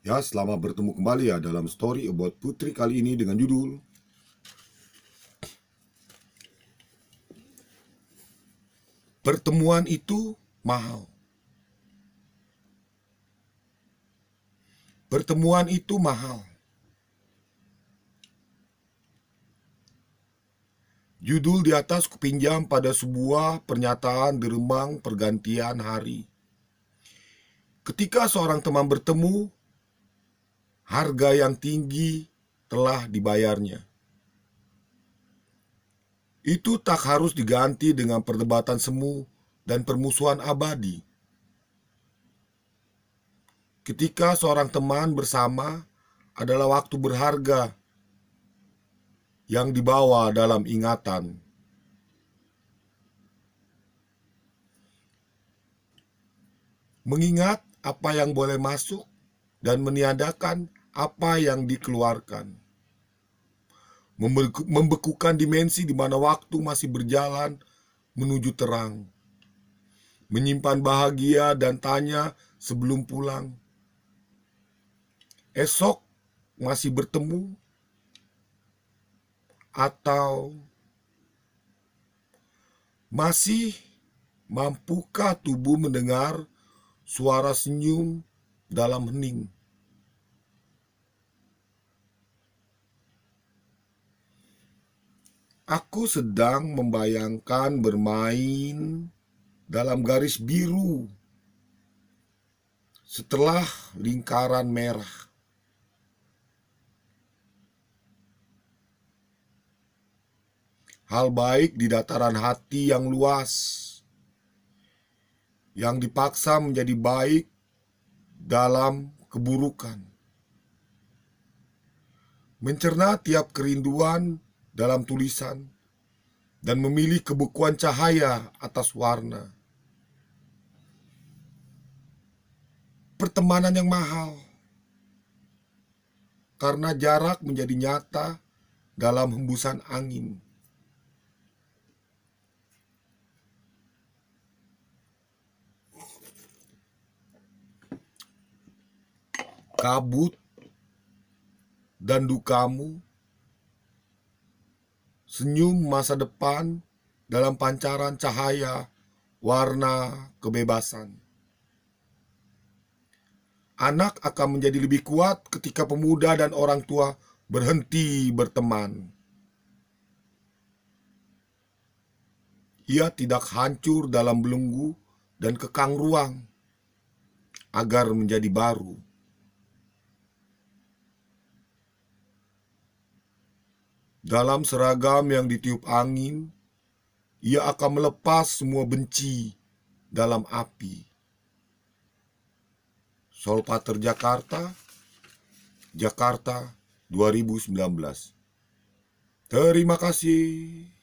Ya, selamat bertemu kembali ya dalam story about Putri kali ini dengan judul Pertemuan itu mahal. Pertemuan itu mahal. Judul di atas kupinjam pada sebuah pernyataan di Remang pergantian hari. Ketika seorang teman bertemu harga yang tinggi telah dibayarnya. Itu tak harus diganti dengan perdebatan semu dan permusuhan abadi. Ketika seorang teman bersama adalah waktu berharga yang dibawa dalam ingatan. Mengingat apa yang boleh masuk dan meniadakan apa yang dikeluarkan. Membekukan dimensi di mana waktu masih berjalan menuju terang. Menyimpan bahagia dan tanya sebelum pulang. Esok masih bertemu atau masih mampukah tubuh mendengar suara senyum dalam hening? Aku sedang membayangkan bermain dalam garis biru setelah lingkaran merah. hal baik di dataran hati yang luas, yang dipaksa menjadi baik dalam keburukan, mencerna tiap kerinduan dalam tulisan dan memilih kebekuan cahaya atas warna. Pertemanan yang mahal karena jarak menjadi nyata dalam hembusan angin. Kabut dan dukamu senyum masa depan dalam pancaran cahaya warna kebebasan. Anak akan menjadi lebih kuat ketika pemuda dan orang tua berhenti berteman. Ia tidak hancur dalam belenggu dan kekang ruang agar menjadi baru. Dalam seragam yang ditiup angin, ia akan melepas semua benci dalam api. Solpater Jakarta, Jakarta 2019. Terima kasih.